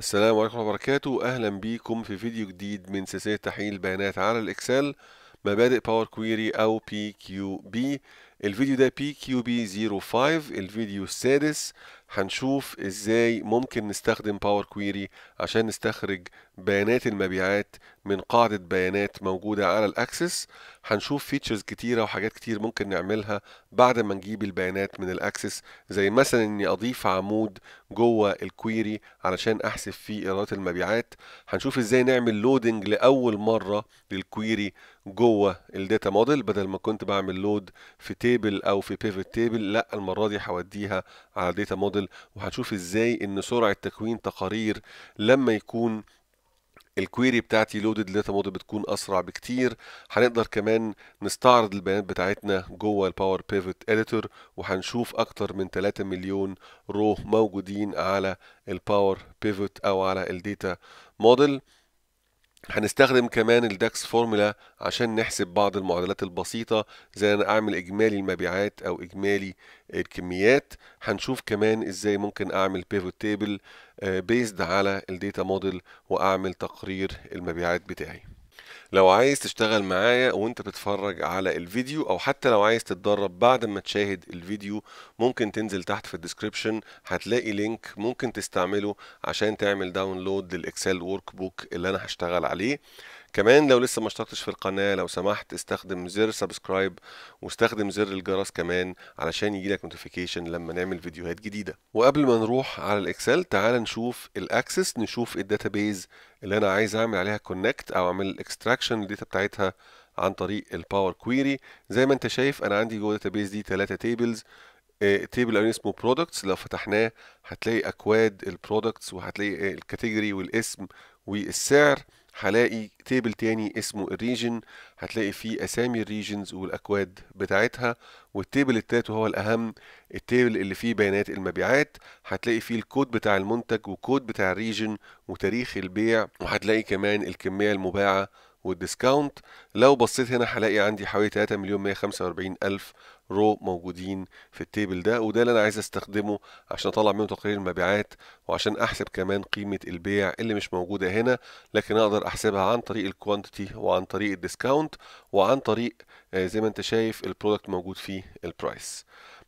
السلام عليكم ورحمة وبركاته أهلا بكم في فيديو جديد من سلسلة تحليل البيانات على الإكسل مبادئ باور كويري أو بي كيو بي الفيديو ده بي كيو بي 05 الفيديو السادس هنشوف ازاي ممكن نستخدم باور كويري عشان نستخرج بيانات المبيعات من قاعدة بيانات موجودة على الاكسس هنشوف فيتشرز كتيرة وحاجات كتير ممكن نعملها بعد ما نجيب البيانات من الاكسس زي مثلا اني اضيف عمود جوه الكويري علشان احسب فيه ايرادات المبيعات هنشوف ازاي نعمل لودنج لاول مرة للكويري جوه الداتا موديل بدل ما كنت بعمل لود في تيبل او في بيفت تيبل لا المرة دي هوديها على داتا موديل المفاضل وهتشوف ازاي ان سرعه تكوين تقارير لما يكون الكويري بتاعتي لودد داتا موديل بتكون اسرع بكتير هنقدر كمان نستعرض البيانات بتاعتنا جوه الباور بيفت اديتور وهنشوف اكتر من 3 مليون رو موجودين على الباور بيفت او على الديتا موديل هنستخدم كمان الداكس فورمولا عشان نحسب بعض المعادلات البسيطة زي أنا أعمل إجمالي المبيعات أو إجمالي الكميات هنشوف كمان إزاي ممكن أعمل بيفوت تيبل بيزد على الديتا موديل وأعمل تقرير المبيعات بتاعي لو عايز تشتغل معايا وانت بتتفرج على الفيديو او حتى لو عايز تتدرب بعد ما تشاهد الفيديو ممكن تنزل تحت في الديسكريبشن هتلاقي لينك ممكن تستعمله عشان تعمل داونلود للاكسل ورك بوك اللي انا هشتغل عليه كمان لو لسه ما اشتركتش في القناه لو سمحت استخدم زر سبسكرايب واستخدم زر الجرس كمان علشان يجيلك نوتيفيكيشن لما نعمل فيديوهات جديده وقبل ما نروح على الاكسل تعال نشوف الاكسس نشوف الداتابيز اللي انا عايز اعمل عليها كونكت او اعمل اكستراكشن للداتا بتاعتها عن طريق الباور كويري زي ما انت شايف انا عندي جوه الداتابيز دي 3 تيبلز تيبل الاولاني اسمه برودكتس لو فتحناه هتلاقي اكواد البرودكتس وهتلاقي آه، الكاتيجوري والاسم والسعر هلاقي تيبل تاني اسمه الريجن هتلاقي فيه اسامي الريجنز والاكواد بتاعتها والتيبل التالت وهو الاهم التيبل اللي فيه بيانات المبيعات هتلاقي فيه الكود بتاع المنتج وكود بتاع الريجن وتاريخ البيع وهتلاقي كمان الكميه المباعه والديسكاونت لو بصيت هنا هلاقي عندي حوالي 3 مليون 145 ألف رو موجودين في التيبل ده وده اللي انا عايز استخدمه عشان اطلع منه تقرير المبيعات وعشان احسب كمان قيمه البيع اللي مش موجوده هنا لكن اقدر احسبها عن طريق الكوانتيتي وعن طريق الديسكاونت وعن طريق آه، زي ما انت شايف البرودكت موجود فيه البرايس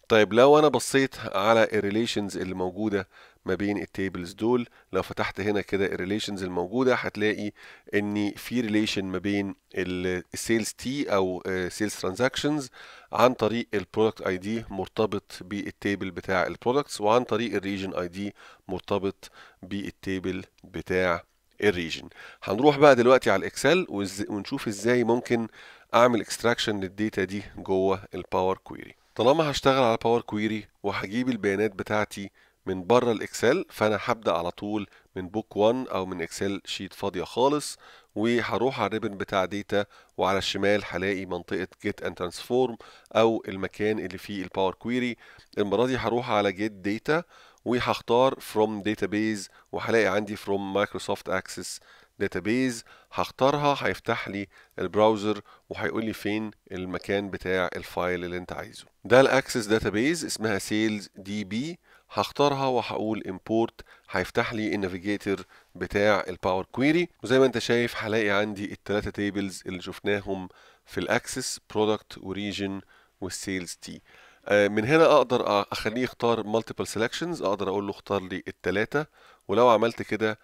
طيب لو انا بصيت على الريليشنز اللي موجوده ما بين التيبلز دول لو فتحت هنا كده الريليشنز الموجوده هتلاقي ان في ريليشن ما بين السيلز تي او سيلز آه، ترانزاكشنز عن طريق البرودكت اي دي مرتبط بالتيبل بتاع البرودكتس وعن طريق الريجن اي دي مرتبط بالتيبل بتاع الريجن هنروح بقى دلوقتي على الاكسل ونشوف ازاي ممكن اعمل اكستراكشن للديتا دي جوه الباور كويري طالما هشتغل على باور كويري وهجيب البيانات بتاعتي من بره الاكسل فانا هبدا على طول من بوك 1 او من اكسل شيت فاضيه خالص وهروح على الريبن بتاع داتا وعلى الشمال هلاقي منطقه جيت اند ترانسفورم او المكان اللي فيه الباور كويري المره دي هروح على جيت داتا وهختار فروم داتابيز وهلاقي عندي فروم مايكروسوفت اكسس داتابيز هختارها هيفتح لي البراوزر وهيقول لي فين المكان بتاع الفايل اللي انت عايزه ده الاكسس داتابيز اسمها سيلز دي بي هختارها وهقول امبورت هيفتح لي النافيجيتور بتاع الباور كويري وزي ما انت شايف هلاقي عندي الثلاثه تيبلز اللي شفناهم في الاكسس برودكت وريجن والسيلز تي من هنا اقدر اخليه يختار مالتيبل سيلكشنز اقدر اقول له اختار لي الثلاثه ولو عملت كده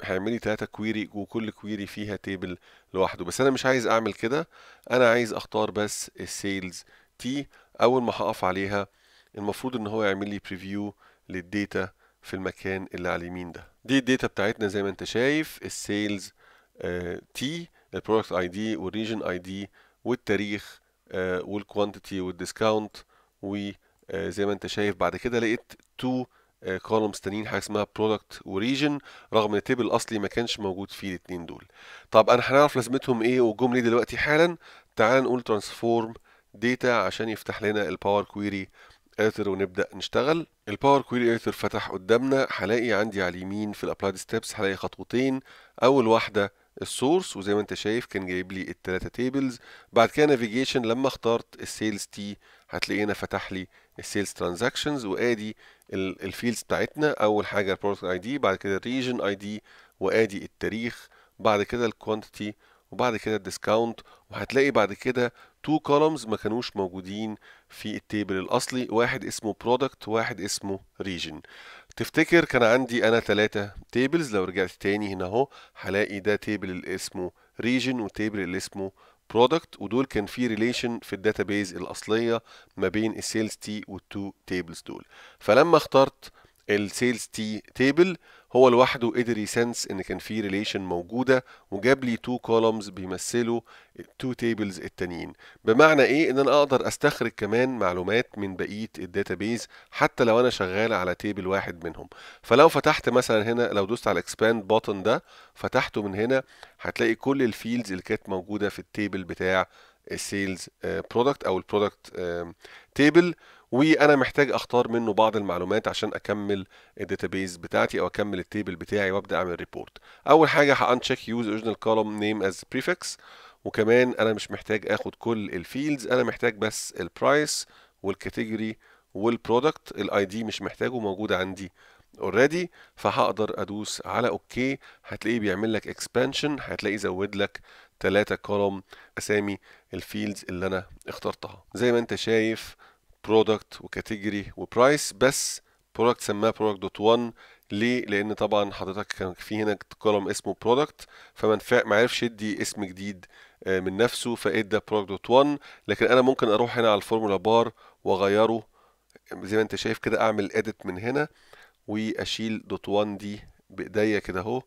هيعمل لي 3 كويري وكل كويري فيها تيبل لوحده بس انا مش عايز اعمل كده انا عايز اختار بس السيلز تي اول ما هقف عليها المفروض ان هو يعمل لي بريفيو للديتا في المكان اللي على اليمين ده دي الداتا بتاعتنا زي ما انت شايف السيلز تي البرودكت اي دي والريجن اي دي والتاريخ والكوانتيتي والديسكاونت وزي ما انت شايف بعد كده لقيت تو كولومز تانيين حاجه اسمها برودكت وريجن رغم ان التيبل الاصلي ما كانش موجود فيه الاثنين دول طب انا هنعرف لازمتهم ايه وجم ليه دلوقتي حالا تعال نقول ترانسفورم داتا عشان يفتح لنا الباور كويري اديتور ونبدا نشتغل الباور كويري اديتور فتح قدامنا هلاقي عندي على اليمين في الابلايد ستيبس هلاقي خطوتين اول واحده السورس وزي ما انت شايف كان جايب لي الثلاثه تيبلز بعد كده نافيجيشن لما اخترت السيلز تي هتلاقينا فتح لي السيلز ترانزاكشنز وادي الفيلدز بتاعتنا اول حاجه البرودكت اي دي بعد كده الريجن اي دي وادي التاريخ بعد كده الكوانتيتي وبعد كده الديسكاونت وهتلاقي بعد كده تو كولومز ما كانوش موجودين في التيبل الاصلي واحد اسمه برودكت واحد اسمه ريجن تفتكر كان عندي انا ثلاثة تيبلز لو رجعت تاني هنا اهو هلاقي ده تيبل اللي اسمه ريجن وتيبل اللي اسمه برودكت ودول كان في ريليشن في الداتابيز الاصليه ما بين السيلز تي والتو تيبلز دول فلما اخترت السيلز تي تيبل هو لوحده قدر يسنس ان كان في ريليشن موجوده وجاب لي تو كولومز بيمثلوا التو تيبلز التانيين بمعنى ايه ان انا اقدر استخرج كمان معلومات من بقيه الداتابيز حتى لو انا شغال على تيبل واحد منهم فلو فتحت مثلا هنا لو دوست على الاكسباند بوتن ده فتحته من هنا هتلاقي كل الفيلدز اللي كانت موجوده في التيبل بتاع السيلز آه، برودكت او البرودكت تيبل uh, وانا محتاج اختار منه بعض المعلومات عشان اكمل الداتابيز بتاعتي او اكمل التيبل بتاعي وابدا اعمل ريبورت اول حاجه هانشيك يوز اوريجينال كولوم نيم از بريفكس وكمان انا مش محتاج اخد كل الفيلدز انا محتاج بس البرايس والكاتيجوري والبرودكت الاي دي مش محتاجه موجود عندي اوريدي فهقدر ادوس على اوكي هتلاقيه بيعمل لك اكسبانشن هتلاقيه زود لك ثلاثة كولوم اسامي الفيلدز اللي انا اخترتها زي ما انت شايف برودكت وكاتيجوري وبرايس بس برودكت سماه برودكت دوت 1 ليه لان طبعا حضرتك كان في هنا كولوم اسمه برودكت فما ما عرفش يدي اسم جديد آه، من نفسه فادى برودكت دوت 1 لكن انا ممكن اروح هنا على الفورمولا بار واغيره زي ما انت شايف كده اعمل اديت من هنا واشيل دوت 1 دي بايديا كده اهو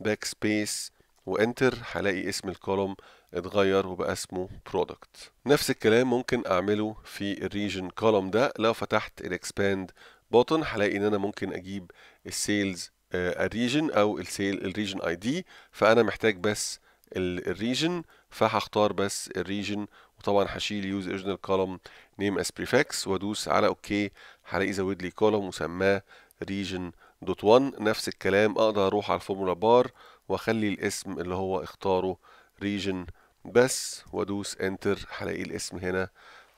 باك سبيس وانتر هلاقي اسم الكولوم اتغير وبقى اسمه product نفس الكلام ممكن اعمله في الريجن column ده لو فتحت الاكسباند بوتن هلاقي ان انا ممكن اجيب السيلز الريجن آه، او السيل الريجن اي دي فانا محتاج بس الريجن فهختار بس الريجن وطبعا هشيل يوز اوريجينال كولوم نيم اس بريفكس وادوس على اوكي هلاقي زود لي كولوم وسماه ريجن دوت 1 نفس الكلام اقدر اروح على الفورمولا بار واخلي الاسم اللي هو اختاره ريجن بس وادوس انتر هلاقي الاسم هنا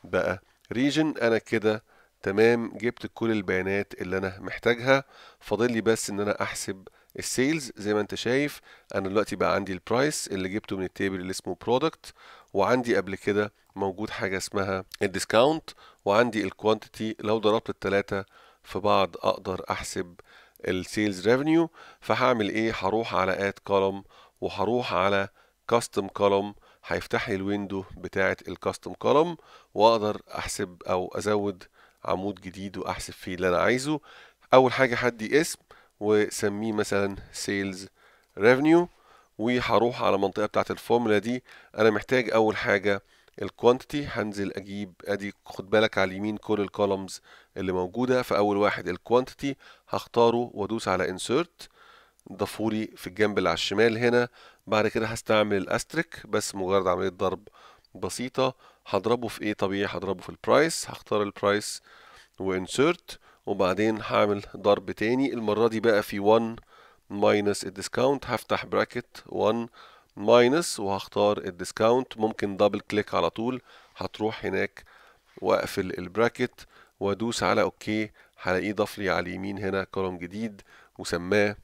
بقى ريجن انا كده تمام جبت كل البيانات اللي انا محتاجها فاضل لي بس ان انا احسب السيلز زي ما انت شايف انا دلوقتي بقى عندي البرايس اللي جبته من التيبل اللي اسمه برودكت وعندي قبل كده موجود حاجه اسمها الديسكاونت وعندي الكوانتيتي لو ضربت الثلاثه في بعض اقدر احسب السيلز ريفينيو فهعمل ايه هروح على اد كولوم وهروح على كاستم كولوم هيفتح لي الويندو بتاعه الكاستم كولوم واقدر احسب او ازود عمود جديد واحسب فيه اللي انا عايزه اول حاجه هدي اسم وسميه مثلا سيلز ريفينيو وهروح على المنطقه بتاعه الفورمولا دي انا محتاج اول حاجه الكوانتيتي هنزل اجيب ادي خد بالك على اليمين كل الكولومز اللي موجوده فاول واحد الكوانتيتي هختاره وادوس على انسيرت ضافولي في الجنب اللي على الشمال هنا بعد كده هستعمل الاستريك بس مجرد عملية ضرب بسيطة هضربه في ايه طبيعي هضربه في البرايس هختار البرايس وانسيرت وبعدين هعمل ضرب تاني المرة دي بقى في 1 ماينس الديسكاونت هفتح براكت 1 ماينس وهختار الديسكاونت ممكن دبل كليك على طول هتروح هناك واقفل البراكت وادوس على اوكي هلاقيه ضاف لي على اليمين هنا كولوم جديد وسماه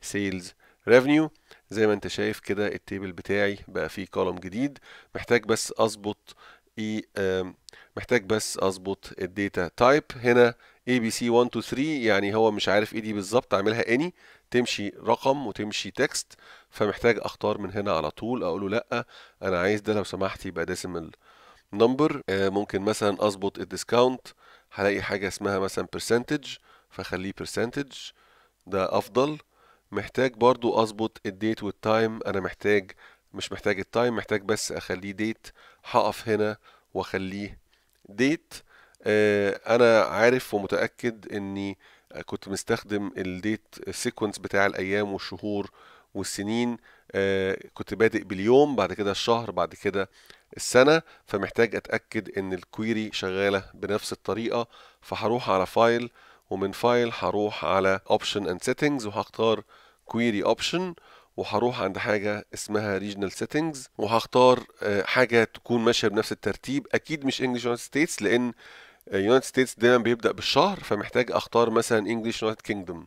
سيلز ريفنيو زي ما انت شايف كده التيبل بتاعي بقى فيه كولوم جديد محتاج بس اظبط e، اي محتاج بس اظبط الداتا تايب هنا اي بي سي 1 2 3 يعني هو مش عارف ايه e دي بالظبط اعملها اني تمشي رقم وتمشي تكست فمحتاج اختار من هنا على طول اقول له لا انا عايز ده لو سمحت يبقى ديسيمال آه، نمبر ممكن مثلا اظبط الديسكاونت هلاقي حاجه اسمها مثلا برسنتج فخليه برسنتج ده افضل محتاج برضو اظبط الديت والتايم انا محتاج مش محتاج التايم محتاج بس اخليه ديت هقف هنا واخليه ديت آه انا عارف ومتاكد اني كنت مستخدم الديت سيكونس بتاع الايام والشهور والسنين آه كنت بادئ باليوم بعد كده الشهر بعد كده السنة فمحتاج أتأكد إن الكويري شغالة بنفس الطريقة فهروح على فايل ومن فايل هروح على اوبشن اند سيتنجز وهختار كويري اوبشن وهروح عند حاجة اسمها ريجنال سيتنجز وهختار آه، حاجة تكون ماشية بنفس الترتيب أكيد مش انجلش يونايتد ستيتس لأن يونايتد آه، ستيتس دايما بيبدأ بالشهر فمحتاج أختار مثلا انجلش يونايتد كينجدوم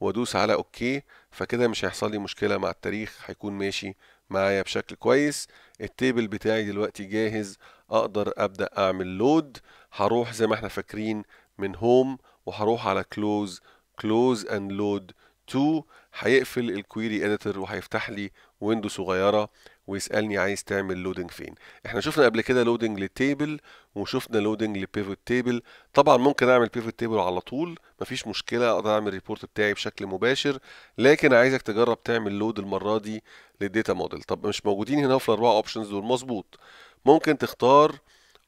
وأدوس على أوكي فكده مش هيحصل لي مشكلة مع التاريخ هيكون ماشي معايا بشكل كويس التيبل بتاعي دلوقتي جاهز أقدر أبدأ أعمل لود هروح زي ما احنا فاكرين من هوم وهروح على كلوز كلوز اند لود 2 هيقفل الكويري اديتور وهيفتح لي ويندو صغيره ويسالني عايز تعمل لودنج فين احنا شفنا قبل كده لودنج للتيبل وشفنا لودنج للبيفوت تيبل طبعا ممكن اعمل بيفوت تيبل على طول مفيش مشكله اقدر اعمل الريبورت بتاعي بشكل مباشر لكن عايزك تجرب تعمل لود المره دي للديتا موديل طب مش موجودين هنا في الاربعه اوبشنز دول مظبوط ممكن تختار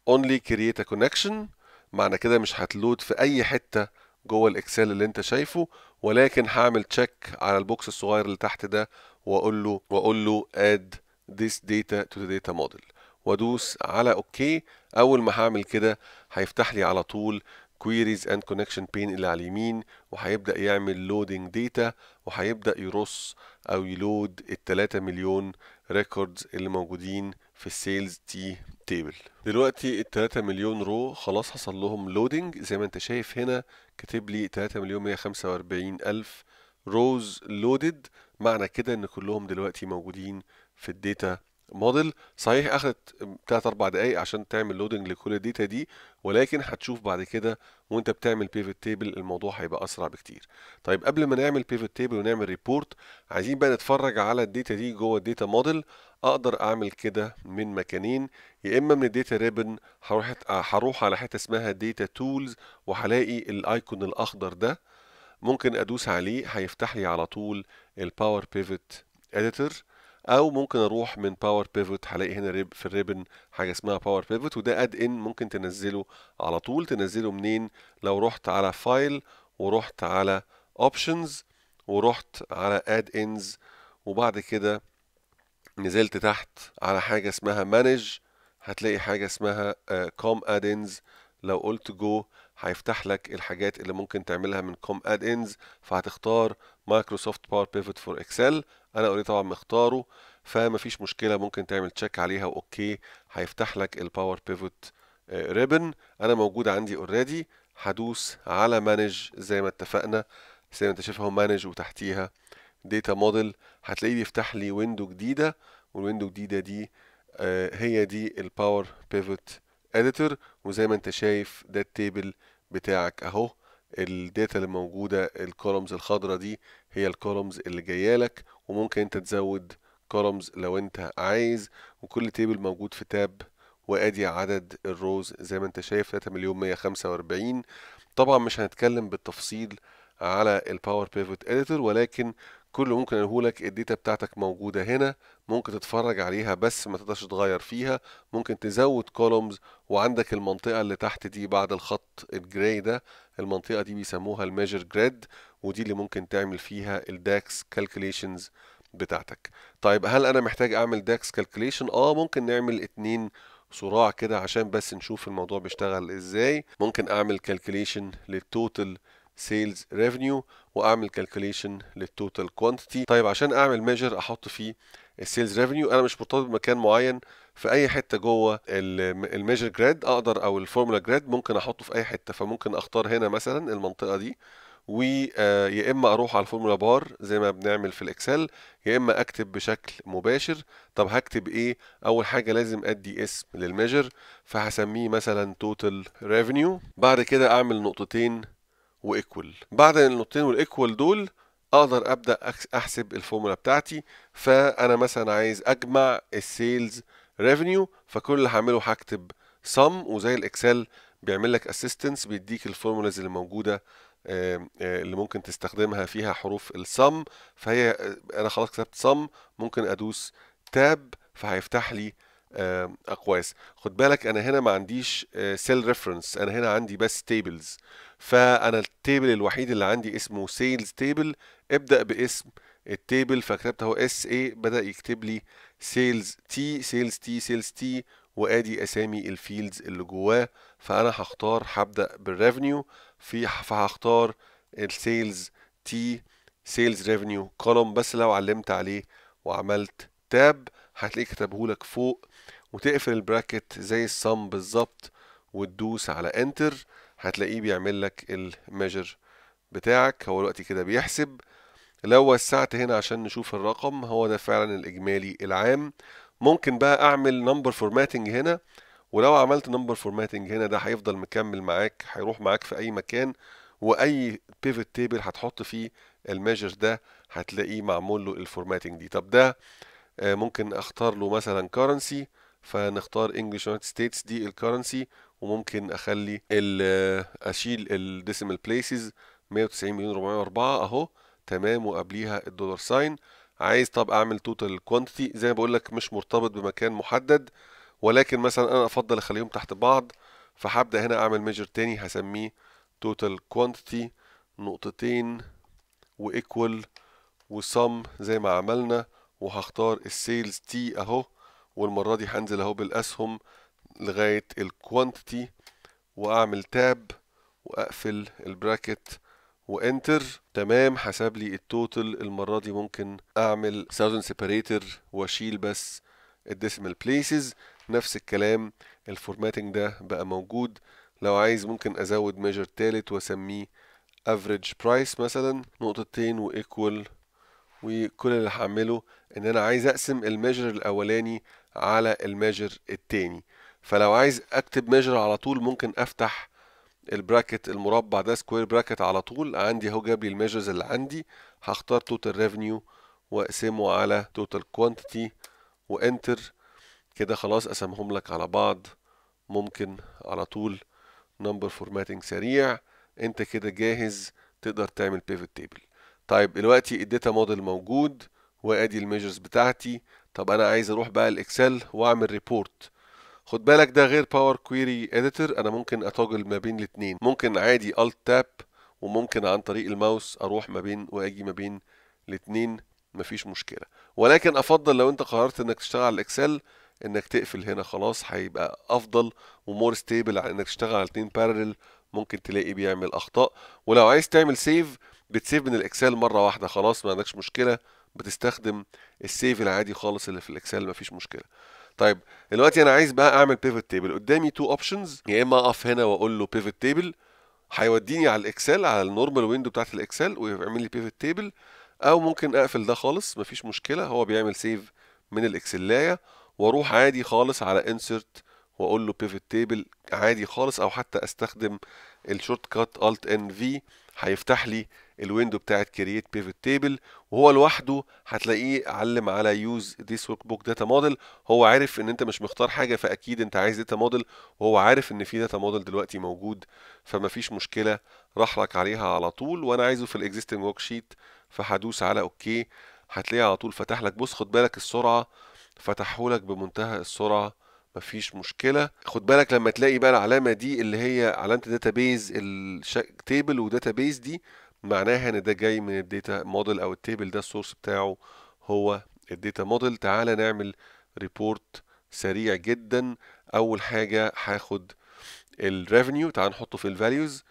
اونلي كرييت ا كونكشن معنى كده مش هتلود في اي حته جوه الاكسل اللي انت شايفه ولكن هعمل تشيك على البوكس الصغير اللي تحت ده واقول له واقول له اد ذيس داتا تو ذا داتا موديل وادوس على اوكي اول ما هعمل كده هيفتح لي على طول كويريز اند كونكشن بين اللي على اليمين وهيبدا يعمل لودنج داتا وهيبدا يرص او يلود ال 3 مليون ريكوردز اللي موجودين في السيلز تي تيبل دلوقتي ال 3 مليون رو خلاص حصل لهم لودنج زي ما انت شايف هنا كاتب لي 3 مليون 145 الف روز لودد معنى كده ان كلهم دلوقتي موجودين في الداتا موديل صحيح اخذت 3 4 دقايق عشان تعمل لودنج لكل الداتا دي ولكن هتشوف بعد كده وانت بتعمل بيفت تيبل الموضوع هيبقى اسرع بكتير طيب قبل ما نعمل بيفت تيبل ونعمل ريبورت عايزين بقى نتفرج على الداتا دي جوه الداتا موديل اقدر اعمل كده من مكانين يا اما من الداتا ريبن هروح هروح على حته اسمها داتا تولز وهلاقي الايكون الاخضر ده ممكن ادوس عليه هيفتح لي على طول الباور بيفت اديتور او ممكن اروح من باور بيفوت هلاقي هنا في الريبن حاجه اسمها باور بيفوت وده اد ان ممكن تنزله على طول تنزله منين لو رحت على فايل ورحت على اوبشنز ورحت على اد انز وبعد كده نزلت تحت على حاجه اسمها مانج هتلاقي حاجه اسمها كوم آه، ادنز لو قلت جو هيفتح لك الحاجات اللي ممكن تعملها من كوم اد انز فهتختار مايكروسوفت باور بيفوت فور اكسل انا اوريدي طبعا مختاره فمفيش مشكله ممكن تعمل تشيك عليها واوكي هيفتح لك الباور بيفوت ريبن انا موجود عندي اوريدي هدوس على مانج زي ما اتفقنا زي ما انت شايف اهو مانج وتحتيها داتا موديل هتلاقيه بيفتح لي ويندو جديده والويندو الجديده دي آه، هي دي الباور بيفوت اديتور وزي ما انت شايف ده التيبل بتاعك اهو الداتا اللي موجوده الكولومز الخضراء دي هي الكولومز اللي جايه لك وممكن انت تزود كولومز لو انت عايز وكل تيبل موجود في تاب وادي عدد الروز زي ما انت شايف 3 مليون 145 طبعا مش هنتكلم بالتفصيل على الباور بيفوت اديتور ولكن كل ممكن اقوله لك الداتا بتاعتك موجوده هنا ممكن تتفرج عليها بس ما تقدرش تغير فيها ممكن تزود كولومز وعندك المنطقه اللي تحت دي بعد الخط الجراي ده المنطقه دي بيسموها الميجر جريد ودي اللي ممكن تعمل فيها الداكس كالكوليشنز بتاعتك طيب هل انا محتاج اعمل داكس كالكوليشن اه ممكن نعمل اتنين صراع كده عشان بس نشوف الموضوع بيشتغل ازاي ممكن اعمل كالكوليشن للتوتال سيلز ريفينيو واعمل كالكوليشن للتوتال كوانتيتي طيب عشان اعمل ميجر احط فيه السيلز ريفينيو انا مش مرتبط بمكان معين في اي حته جوه الميجر جراد اقدر او الفورمولا جراد ممكن احطه في اي حته فممكن اختار هنا مثلا المنطقه دي ويا آه، اما اروح على الفورمولا بار زي ما بنعمل في الاكسل يا اما اكتب بشكل مباشر طب هكتب ايه اول حاجه لازم ادي اسم للميجر فهسميه مثلا توتال ريفينيو بعد كده اعمل نقطتين وايكوال بعد النقطتين والايكوال دول اقدر ابدا احسب الفورمولا بتاعتي فانا مثلا عايز اجمع السيلز ريفينيو فكل اللي هعمله هكتب سم وزي الاكسل بيعمل لك اسيستنس بيديك الفورمولاز اللي موجوده آه، اللي ممكن تستخدمها فيها حروف السم فهي آه، انا خلاص كتبت سم ممكن ادوس تاب فهيفتح لي اقواس آه، آه، خد بالك انا هنا ما عنديش سيل آه، ريفرنس انا هنا عندي بس تيبلز فانا التيبل الوحيد اللي عندي اسمه سيلز تيبل ابدا باسم التيبل فكتبت اهو اس اي بدا يكتب لي سيلز تي سيلز تي سيلز تي وادي اسامي الفيلدز اللي جواه فانا هختار هبدا بالريفنيو في فهختار السيلز تي سيلز ريفنيو كولوم بس لو علمت عليه وعملت تاب هتلاقيه كتبهولك فوق وتقفل البراكت زي الصم بالظبط وتدوس على انتر هتلاقيه بيعمل لك الميجر بتاعك هو دلوقتي كده بيحسب لو وسعت هنا عشان نشوف الرقم هو ده فعلا الاجمالي العام ممكن بقى اعمل نمبر فورماتنج هنا ولو عملت نمبر فورماتنج هنا ده هيفضل مكمل معاك هيروح معاك في اي مكان واي بيفت تيبل هتحط فيه الميجر ده هتلاقيه معمول له الفورماتنج دي طب ده آه، ممكن اختار له مثلا كرنسي فنختار English United States دي الكرنسي وممكن اخلي آه، اشيل الديسيمال بليسز 190 مليون 404 اهو تمام وقبليها الدولار ساين عايز طب اعمل توتال كوانتيتي زي ما بقول لك مش مرتبط بمكان محدد ولكن مثلا انا افضل اخليهم تحت بعض فهبدا هنا اعمل ميجر تاني هسميه توتال كوانتيتي نقطتين وايكوال وسم زي ما عملنا وهختار السيلز تي اهو والمرة دي هنزل اهو بالاسهم لغاية الكوانتيتي واعمل تاب واقفل البراكت وانتر تمام حسب لي التوتال المرة دي ممكن اعمل ساوزن سيباريتر واشيل بس الديسمال بليسز نفس الكلام الفورماتنج ده بقى موجود لو عايز ممكن ازود ميجر تالت واسميه افريج برايس مثلا نقطتين وايكوال وكل اللي هعمله ان انا عايز اقسم الميجر الاولاني على الميجر التاني فلو عايز اكتب ميجر على طول ممكن افتح البراكت المربع ده سكوير براكت على طول عندي اهو جاب لي الميجرز اللي عندي هختار توتال ريفينيو واقسمه على توتال كوانتيتي وانتر كده خلاص قسمهم لك على بعض ممكن على طول نمبر فورماتنج سريع انت كده جاهز تقدر تعمل بيفوت تيبل طيب دلوقتي الداتا موديل موجود وادي الميجرز بتاعتي طب انا عايز اروح بقى الاكسل واعمل ريبورت خد بالك ده غير باور كويري اديتور انا ممكن اتوجل ما بين الاثنين ممكن عادي الت تاب وممكن عن طريق الماوس اروح ما بين واجي ما بين الاثنين مفيش مشكله ولكن افضل لو انت قررت انك تشتغل على الاكسل انك تقفل هنا خلاص هيبقى افضل ومور ستيبل انك تشتغل على الاثنين بارلل ممكن تلاقي بيعمل اخطاء ولو عايز تعمل سيف بتسيف من الاكسل مره واحده خلاص ما عندكش مشكله بتستخدم السيف العادي خالص اللي في الاكسل ما فيش مشكله طيب دلوقتي انا عايز بقى اعمل بيفوت تيبل قدامي تو اوبشنز يا اما اقف هنا واقول له بيفوت تيبل هيوديني على الاكسل على النورمال ويندو بتاعت الاكسل ويعمل لي بيفوت تيبل او ممكن اقفل ده خالص مفيش مشكله هو بيعمل سيف من الاكسلايه واروح عادي خالص على انسرت واقول له بيفوت تيبل عادي خالص او حتى استخدم الشورت كات الت ان في هيفتح لي الويندو بتاعت كرييت بيفت تيبل وهو لوحده هتلاقيه علم على يوز ذيس ورك بوك داتا موديل هو عارف ان انت مش مختار حاجه فاكيد انت عايز داتا موديل وهو عارف ان في داتا موديل دلوقتي موجود فمفيش مشكله راح لك عليها على طول وانا عايزه في الاكزيستنج ورك شيت فهدوس على اوكي هتلاقيه على طول فتح لك بص خد بالك السرعه فتحه لك بمنتهى السرعه مفيش مشكله خد بالك لما تلاقي بقى العلامه دي اللي هي علامه داتابيز تيبل وداتابيز دي معناها ان ده جاي من الداتا موديل او التيبل ده السورس بتاعه هو الداتا موديل تعالى نعمل ريبورت سريع جدا اول حاجه هاخد الريفنيو تعال نحطه في الفاليوز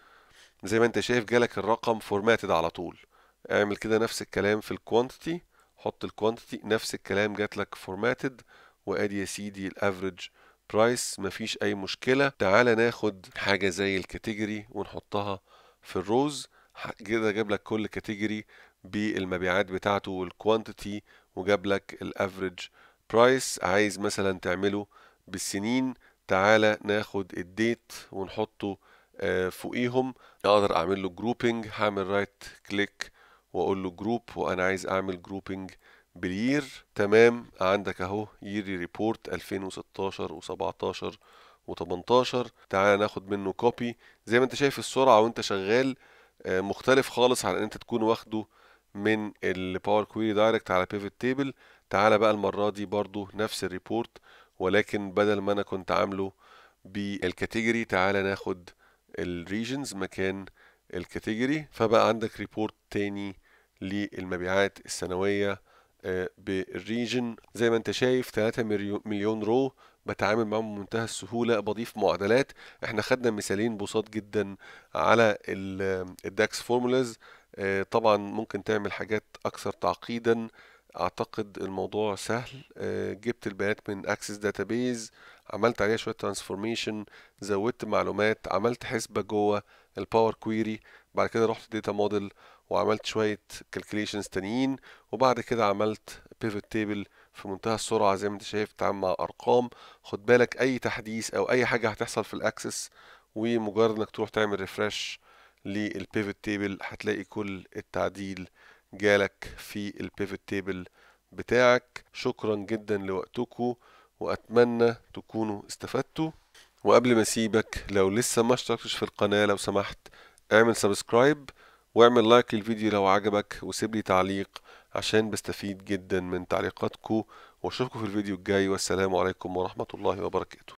زي ما انت شايف جالك الرقم فورماتد على طول اعمل كده نفس الكلام في الكوانتيتي حط الكوانتيتي نفس الكلام جاتلك فورماتد وادي يا سيدي الافريج برايس مفيش اي مشكله تعالى ناخد حاجه زي الكاتيجوري ونحطها في الروز كده جاب لك كل كاتيجوري بالمبيعات بتاعته والكوانتيتي وجاب لك الافريج برايس عايز مثلا تعمله بالسنين تعالى ناخد الديت ونحطه آه، فوقيهم اقدر اعمل له جروبنج هعمل رايت كليك واقول له جروب وانا عايز اعمل جروبنج بالير تمام عندك اهو ييري ريبورت 2016 و17 و18 تعالى ناخد منه كوبي زي ما انت شايف السرعه وانت شغال آه، مختلف خالص عن ان انت تكون واخده من الباور كويري دايركت على بيفت تيبل تعالى بقى المره دي برضو نفس الريبورت ولكن بدل ما انا كنت عامله بالكاتيجوري تعالى ناخد الريجنز مكان الكاتيجوري فبقى عندك ريبورت تاني للمبيعات السنويه آه، بالريجن زي ما انت شايف 3 مليون رو بتعامل معاهم بمنتهى السهولة بضيف معادلات احنا خدنا مثالين بساط جدا على الداكس فورمولاز آه، طبعا ممكن تعمل حاجات اكثر تعقيدا اعتقد الموضوع سهل آه، جبت البيانات من اكسس داتابيز عملت عليها شوية ترانسفورميشن زودت معلومات عملت حسبة جوه الباور كويري بعد كده رحت داتا موديل وعملت شوية كالكوليشنز تانيين وبعد كده عملت بيفوت تيبل في منتهى السرعه زي ما انت شايف بتتعامل مع ارقام خد بالك اي تحديث او اي حاجه هتحصل في الاكسس ومجرد انك تروح تعمل ريفرش للبيفت تيبل هتلاقي كل التعديل جالك في البيفت تيبل بتاعك شكرا جدا لوقتكم واتمنى تكونوا استفدتوا وقبل ما اسيبك لو لسه ما اشتركتش في القناه لو سمحت اعمل سبسكرايب واعمل لايك للفيديو لو عجبك وسيب لي تعليق عشان بستفيد جدا من تعليقاتكم واشوفكم في الفيديو الجاي والسلام عليكم ورحمة الله وبركاته